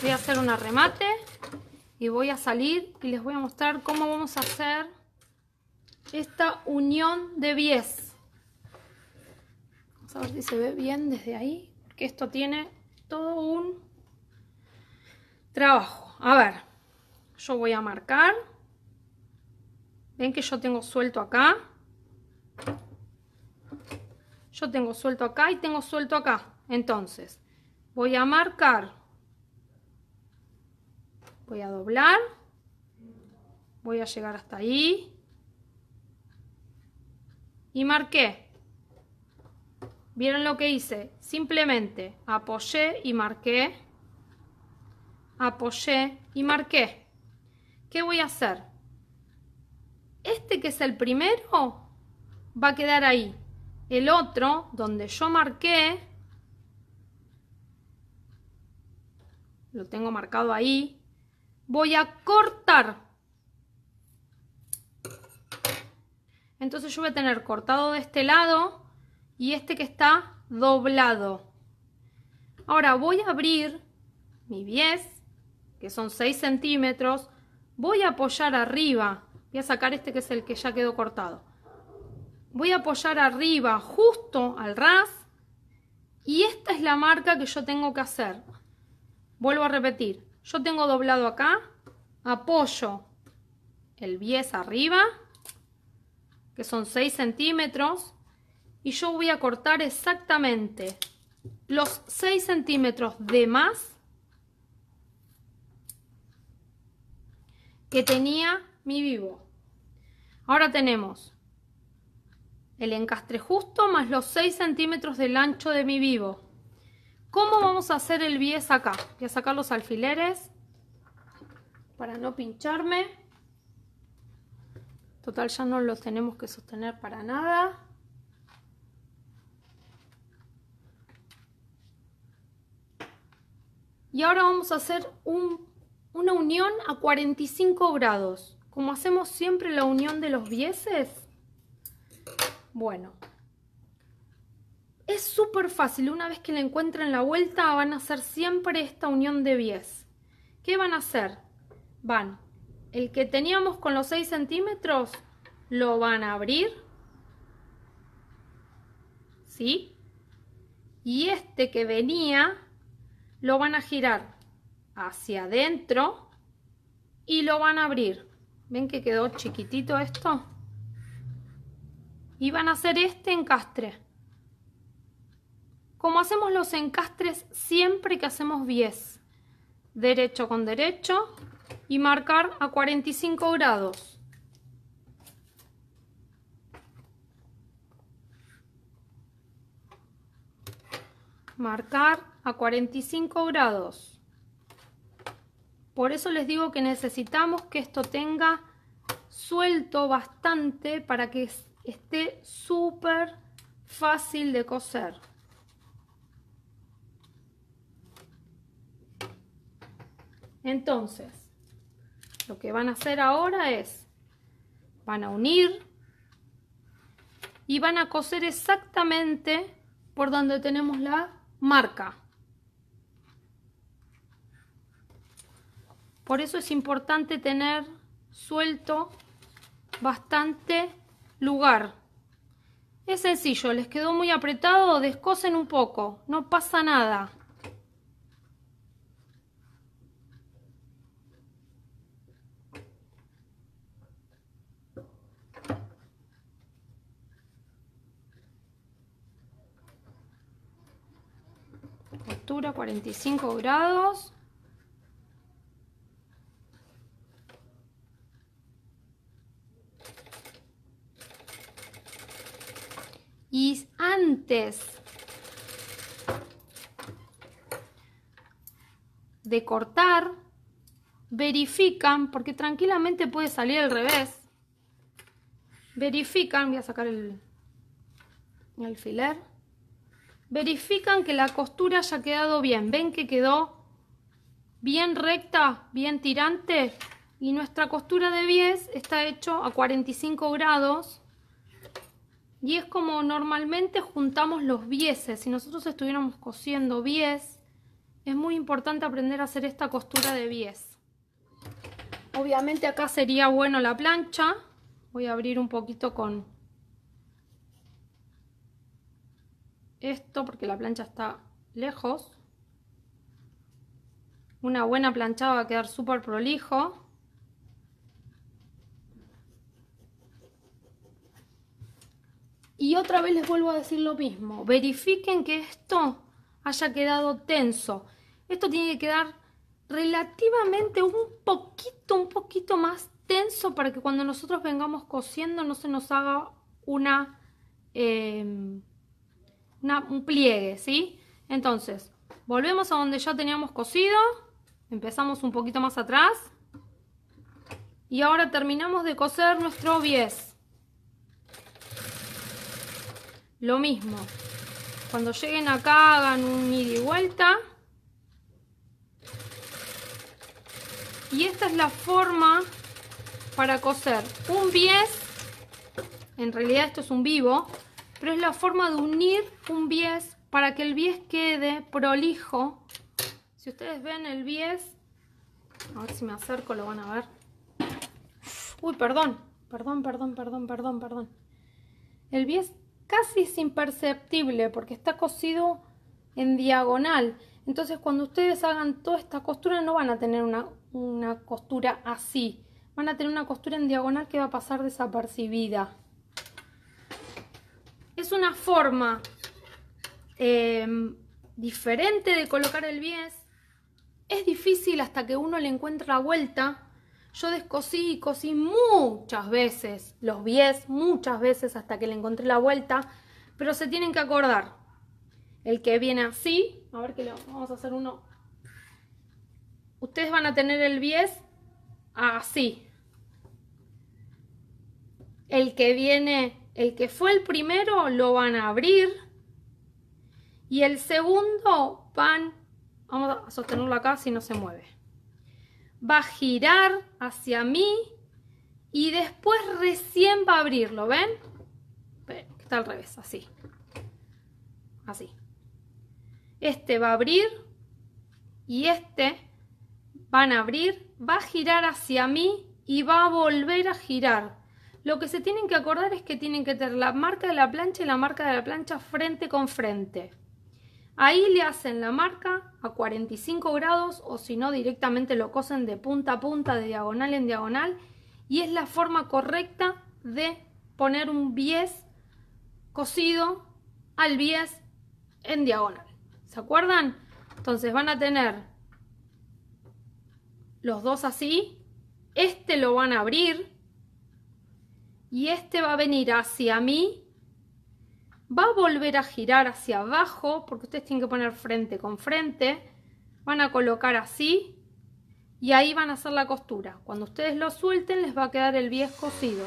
voy a hacer un remate y voy a salir y les voy a mostrar cómo vamos a hacer esta unión de bies vamos a ver si se ve bien desde ahí que esto tiene todo un trabajo a ver yo voy a marcar ven que yo tengo suelto acá yo tengo suelto acá y tengo suelto acá entonces voy a marcar voy a doblar voy a llegar hasta ahí y marqué vieron lo que hice simplemente apoyé y marqué apoyé y marqué ¿qué voy a hacer? Este que es el primero va a quedar ahí. El otro, donde yo marqué, lo tengo marcado ahí, voy a cortar. Entonces yo voy a tener cortado de este lado y este que está doblado. Ahora voy a abrir mi 10, que son 6 centímetros, Voy a apoyar arriba. Voy a sacar este que es el que ya quedó cortado. Voy a apoyar arriba, justo al ras. Y esta es la marca que yo tengo que hacer. Vuelvo a repetir. Yo tengo doblado acá. Apoyo el bies arriba, que son 6 centímetros. Y yo voy a cortar exactamente los 6 centímetros de más que tenía mi vivo. Ahora tenemos el encastre justo más los 6 centímetros del ancho de mi vivo. ¿Cómo vamos a hacer el bies acá? Voy a sacar los alfileres para no pincharme. Total ya no los tenemos que sostener para nada. Y ahora vamos a hacer un una unión a 45 grados, como hacemos siempre la unión de los bieses. Bueno, es súper fácil, una vez que le encuentren la vuelta van a hacer siempre esta unión de 10. ¿Qué van a hacer? Van, el que teníamos con los 6 centímetros, lo van a abrir, ¿sí? Y este que venía, lo van a girar hacia adentro y lo van a abrir. ¿Ven que quedó chiquitito esto? Y van a hacer este encastre. Como hacemos los encastres siempre que hacemos 10. Derecho con derecho y marcar a 45 grados. Marcar a 45 grados. Por eso les digo que necesitamos que esto tenga suelto bastante para que esté súper fácil de coser. Entonces, lo que van a hacer ahora es, van a unir y van a coser exactamente por donde tenemos la marca. Por eso es importante tener suelto bastante lugar. Es sencillo, les quedó muy apretado, descosen un poco, no pasa nada. Costura 45 grados. de cortar, verifican, porque tranquilamente puede salir al revés. Verifican, voy a sacar el, alfiler. Verifican que la costura haya quedado bien. Ven que quedó bien recta, bien tirante. Y nuestra costura de 10 está hecho a 45 grados y es como normalmente juntamos los bieses. Si nosotros estuviéramos cosiendo bies, es muy importante aprender a hacer esta costura de bies. Obviamente acá sería bueno la plancha. Voy a abrir un poquito con esto porque la plancha está lejos. Una buena planchada va a quedar súper prolijo. Y otra vez les vuelvo a decir lo mismo. Verifiquen que esto haya quedado tenso. Esto tiene que quedar relativamente un poquito, un poquito más tenso para que cuando nosotros vengamos cosiendo no se nos haga una, em, un pliegue, ¿sí? Entonces, volvemos a donde ya teníamos cosido. Empezamos un poquito más atrás. Y ahora terminamos de coser nuestro bies. lo mismo. Cuando lleguen acá hagan un ida y vuelta. Y esta es la forma para coser un bies. En realidad esto es un vivo, pero es la forma de unir un bies para que el bies quede prolijo. Si ustedes ven el bies, a ver si me acerco, lo van a ver. Uy, perdón, perdón, perdón, perdón, perdón, perdón. El bies casi es imperceptible porque está cosido en diagonal. Entonces cuando ustedes hagan toda esta costura no van a tener una, costura así. Van a tener una costura en diagonal que va a pasar desapercibida. Es una forma eh, diferente de colocar el bies. Es difícil hasta que uno le encuentra vuelta yo descosí y cosí muchas veces los bies, muchas veces hasta que le encontré la vuelta, pero se tienen que acordar. El que viene así, a ver que lo vamos a hacer uno. Ustedes van a tener el bies así. El que viene, el que fue el primero, lo van a abrir. Y el segundo van, vamos a sostenerlo acá si no se mueve va a girar hacia mí y después recién va a abrirlo, ¿ven? Está al revés, así. Así. Este va a abrir y este van a abrir, va a girar hacia mí y va a volver a girar. Lo que se tienen que acordar es que tienen que tener la marca de la plancha y la marca de la plancha frente con frente. Ahí le hacen la marca a 45 grados o si no directamente lo cosen de punta a punta, de diagonal en diagonal y es la forma correcta de poner un bies cosido al bies en diagonal. ¿Se acuerdan? Entonces van a tener los dos así, este lo van a abrir y este va a venir hacia mí va a volver a girar hacia abajo, porque ustedes tienen que poner frente con frente, van a colocar así y ahí van a hacer la costura. Cuando ustedes lo suelten les va a quedar el bies cosido.